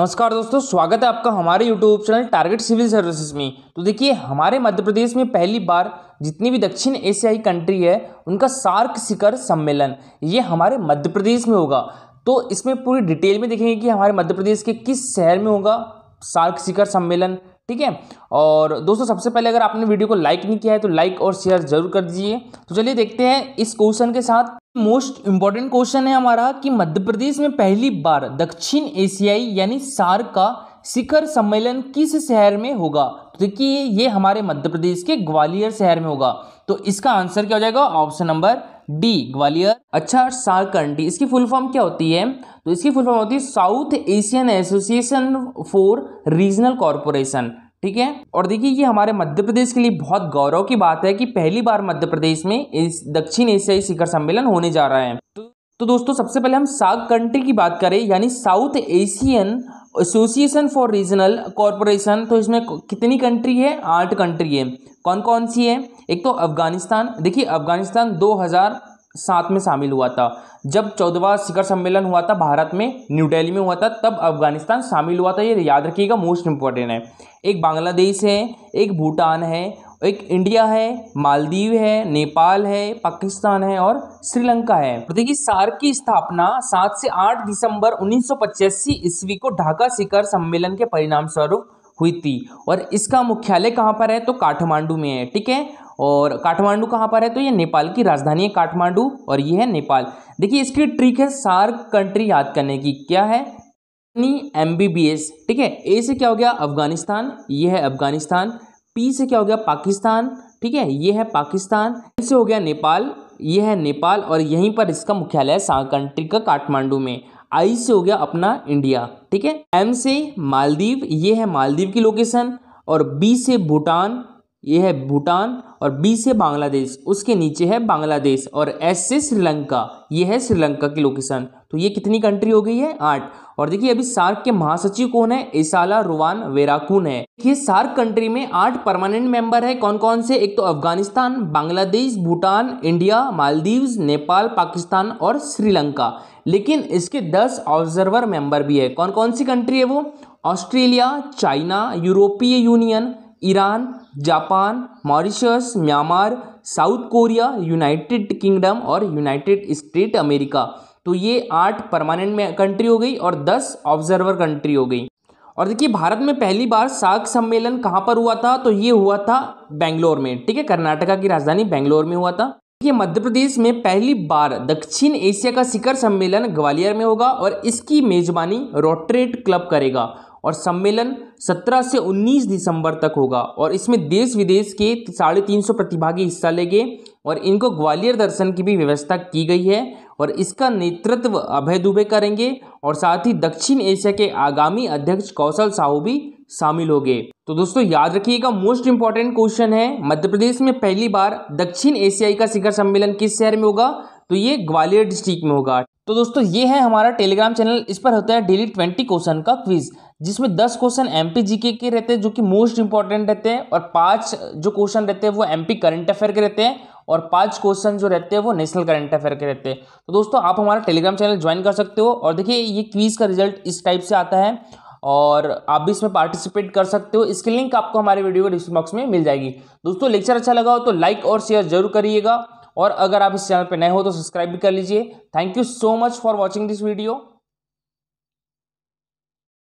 नमस्कार दोस्तों स्वागत है आपका हमारे YouTube channel Target Civil Services में तो देखिए हमारे मध्य प्रदेश में पहली बार जितनी भी दक्षिण एशियाई कंट्री है उनका सार्क शिखर सम्मेलन ये हमारे मध्य प्रदेश में होगा तो इसमें पूरी डिटेल में देखेंगे कि हमारे मध्य प्रदेश के किस शहर में होगा सार्क शिखर सम्मेलन ठीक है और दोस्तों सबसे पहले अगर आपने वीडियो को लाइक नहीं किया है तो लाइक और शेयर जरूर कर दीजिए तो चलिए देखते हैं इस क्वेश्चन के साथ मोस्ट इम्पॉर्टेंट क्वेश्चन है हमारा कि मध्य प्रदेश में पहली बार दक्षिण एशियाई यानी सार का शिखर सम्मेलन किस शहर में होगा तो देखिए ये हमारे मध्य प्रदेश के ग्वालियर शहर में होगा तो इसका आंसर क्या हो जाएगा ऑप्शन नंबर डी ग्वालियर अच्छा सार कंट्री इसकी फुल फॉर्म क्या होती है तो इसकी फुल फॉर्म होती है South Asian Association for Regional Corporation ठीक है और देखिए ये हमारे मध्य प्रदेश के लिए बहुत गौरव की बात है कि पहली बार मध्य प्रदेश में इस दक्षिण एशियाई शिखर सम्मेलन होने जा रहा है तो, तो दोस्तों सबसे पहले हम साग कंट्री की बात करें यानी South Asian Association for Regional Corporation तो इसमें कितनी कंट्री है आठ कंट्री है कौन कौन सी है एक तो अफगानिस्तान देखिए अफगानिस्तान दो साथ में शामिल हुआ था जब चौदहवा शिखर सम्मेलन हुआ था भारत में न्यू दिल्ली में हुआ था तब अफगानिस्तान शामिल हुआ था ये याद रखिएगा मोस्ट इम्पॉर्टेंट है एक बांग्लादेश है एक भूटान है एक इंडिया है मालदीव है नेपाल है पाकिस्तान है और श्रीलंका है तो देखिए सार की स्थापना सात से आठ दिसंबर उन्नीस ईस्वी को ढाका शिखर सम्मेलन के परिणाम स्वरूप हुई थी और इसका मुख्यालय कहाँ पर है तो काठमांडू में है ठीक है और काठमांडू कहाँ पर है तो ये नेपाल की राजधानी है काठमांडू और ये है नेपाल देखिए इसकी ट्रिक है सार्क कंट्री याद करने की क्या है एम बी बी एस ठीक है ए से क्या हो गया अफगानिस्तान ये है अफगानिस्तान पी से क्या हो गया पाकिस्तान ठीक है ये है पाकिस्तान से हो गया नेपाल ये है नेपाल और यहीं पर इसका मुख्यालय है सार्क कंट्री का काठमांडू में आई से हो गया अपना इंडिया ठीक है एम से मालदीव ये है मालदीव की लोकेशन और बी से भूटान ये है भूटान और बी से बांग्लादेश उसके नीचे है बांग्लादेश और एस से श्रीलंका ये है श्रीलंका की लोकेशन तो ये कितनी कंट्री हो गई है आठ और देखिए अभी सार्क के महासचिव कौन है इसाला रुवान वेराकून है देखिए सार्क कंट्री में आठ परमानेंट मेंबर है कौन कौन से एक तो अफगानिस्तान बांग्लादेश भूटान इंडिया मालदीव्स नेपाल पाकिस्तान और श्रीलंका लेकिन इसके दस ऑब्जर्वर मेंबर भी है कौन कौन सी कंट्री है वो Australia China European Union Iran Japan Mauritius Myanmar South Korea United Kingdom और यूनाइटेड स्टेट अमेरिका तो ये आठ परमानेंट में कंट्री हो गई और दस ऑब्जर्वर कंट्री हो गई और देखिए भारत में पहली बार साग सम्मेलन कहाँ पर हुआ था तो ये हुआ था बेंगलोर में ठीक है कर्नाटका की राजधानी बेंगलोर में हुआ था देखिए मध्य प्रदेश में पहली बार दक्षिण एशिया का शिखर सम्मेलन ग्वालियर में होगा और इसकी मेजबानी रोटरेट क्लब करेगा और सम्मेलन 17 से 19 दिसंबर तक होगा और इसमें देश विदेश के साढ़े तीन सौ प्रतिभागी हिस्सा लेंगे और इनको ग्वालियर दर्शन की भी व्यवस्था की गई है और इसका नेतृत्व अभय दुबे करेंगे और साथ ही दक्षिण एशिया के आगामी अध्यक्ष कौशल साहू भी शामिल हो गए तो दोस्तों याद रखिएगा मोस्ट इंपॉर्टेंट क्वेश्चन है मध्य प्रदेश में पहली बार दक्षिण एशियाई का शिखर सम्मेलन किस शहर में होगा तो ये ग्वालियर डिस्ट्रिक्ट में होगा तो दोस्तों ये है हमारा टेलीग्राम चैनल इस पर होता है डेली ट्वेंटी क्वेश्चन का क्विज जिसमें दस क्वेश्चन एम पी जीके के रहते हैं जो कि मोस्ट इंपॉर्टेंट रहते हैं और पांच जो क्वेश्चन रहते हैं वो एम पी करंट अफेयर के रहते हैं और पांच क्वेश्चन जो रहते हैं वो नेशनल करंट अफेयर के रहते हैं तो दोस्तों आप हमारा टेलीग्राम चैनल ज्वाइन कर सकते हो और देखिए ये क्वीज़ का रिजल्ट इस टाइप से आता है और आप भी इसमें पार्टिसिपेट कर सकते हो इसकी लिंक आपको हमारे वीडियो के डिस्क्रिप्शन बॉक्स में मिल जाएगी दोस्तों लेक्चर अच्छा लगा हो तो लाइक और शेयर जरूर करिएगा और अगर आप इस चैनल पर नए हो तो सब्सक्राइब भी कर लीजिए thank you so much for watching this video